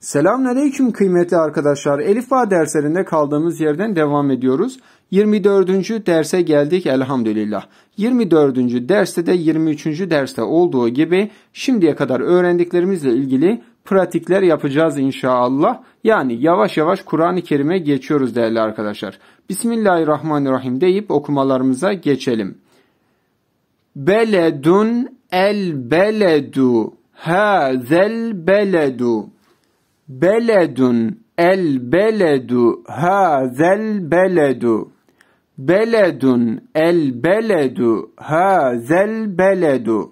Selamünaleyküm kıymetli arkadaşlar. Elif Bağ derslerinde kaldığımız yerden devam ediyoruz. 24. derse geldik elhamdülillah. 24. derste de 23. derste olduğu gibi şimdiye kadar öğrendiklerimizle ilgili pratikler yapacağız inşallah. Yani yavaş yavaş Kur'an-ı Kerim'e geçiyoruz değerli arkadaşlar. Bismillahirrahmanirrahim deyip okumalarımıza geçelim. Beledun el beledu hazel beledu بلد البلد هذا البلد بلد البلد هذا البلد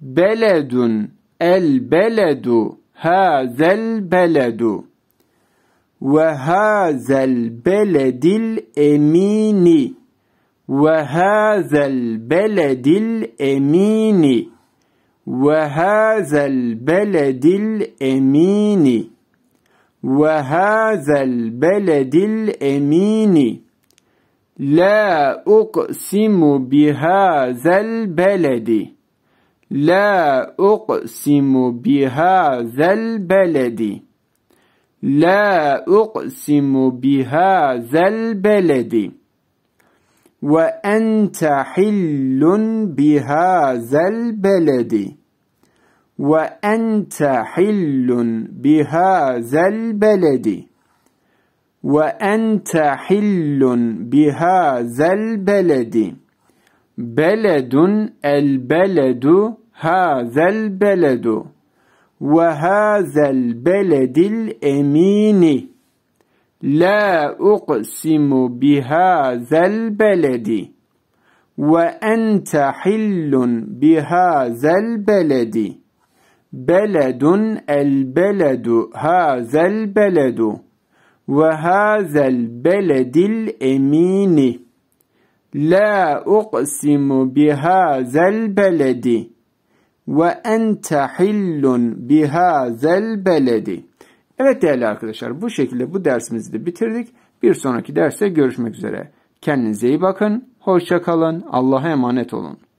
بلد البلد هذا البلد وهذا البلد الأمين وهذا البلد الأمين وهذا البلد الأمين وهذا البلد الأمين لا أقسم بهذا البلد لا أقسم بهذا البلد لا أقسم بهذا البلد وأنت حل بهذا البلد وأنت حل بهذا البلد وأنت حل بهذا البلد بلد البلد هذا البلد وهذا البلد الأمين لا أقسم بهذا البلد وأنت حل بهذا البلد beledun el beledu hazel beledu ve hazel beledil emini la uqsimu bihazel beledi ve ente hillun bihazel beledi. Evet değerli arkadaşlar bu şekilde bu dersimizi de bitirdik. Bir sonraki derste görüşmek üzere. Kendinize iyi bakın. Hoşça kalın. Allah'a emanet olun.